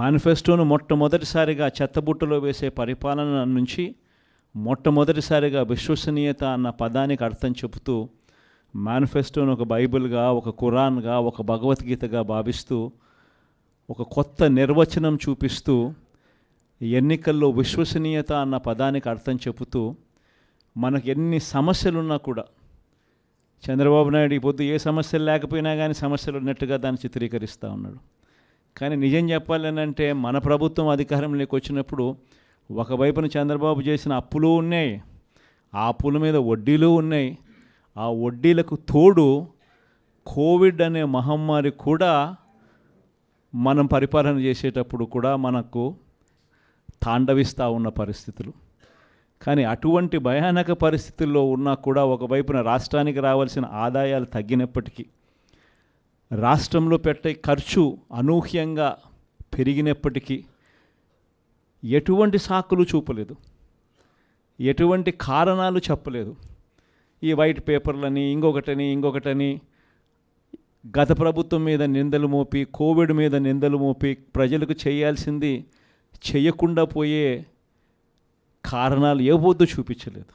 మేనిఫెస్టోను మొట్టమొదటిసారిగా చెత్తబుట్టలో వేసే పరిపాలన నుంచి మొట్టమొదటిసారిగా విశ్వసనీయత అన్న పదానికి అర్థం చెబుతూ మేనిఫెస్టోను ఒక బైబిల్గా ఒక కురాన్గా ఒక భగవద్గీతగా భావిస్తూ ఒక కొత్త నిర్వచనం చూపిస్తూ ఎన్నికల్లో విశ్వసనీయత అన్న పదానికి అర్థం చెబుతూ మనకు ఎన్ని సమస్యలున్నా కూడా చంద్రబాబు నాయుడు ఈ పొద్దు ఏ సమస్యలు లేకపోయినా కానీ సమస్యలు ఉన్నట్టుగా దాన్ని చిత్రీకరిస్తూ ఉన్నాడు కానీ నిజం అంటే మన ప్రభుత్వం అధికారంలోకి వచ్చినప్పుడు ఒకవైపున చంద్రబాబు చేసిన అప్పులు ఉన్నాయి ఆ అప్పుల మీద వడ్డీలు ఉన్నాయి ఆ వడ్డీలకు తోడు కోవిడ్ అనే మహమ్మారి కూడా మనం పరిపాలన చేసేటప్పుడు కూడా మనకు తాండవిస్తూ ఉన్న పరిస్థితులు కానీ అటువంటి భయానక పరిస్థితుల్లో ఉన్నా కూడా ఒకవైపున రాష్ట్రానికి రావాల్సిన ఆదాయాలు తగ్గినప్పటికీ రాష్ట్రంలో పెట్టే ఖర్చు అనూహ్యంగా పెరిగినప్పటికీ ఎటువంటి సాకులు చూపలేదు ఎటువంటి కారణాలు చెప్పలేదు ఈ వైట్ పేపర్లని ఇంకొకటని ఇంకొకటని గత ప్రభుత్వం మీద నిందలు మోపి కోవిడ్ మీద నిందలు మోపి ప్రజలకు చేయాల్సింది చేయకుండా పోయే కారణాలు ఏవద్దు చూపించలేదు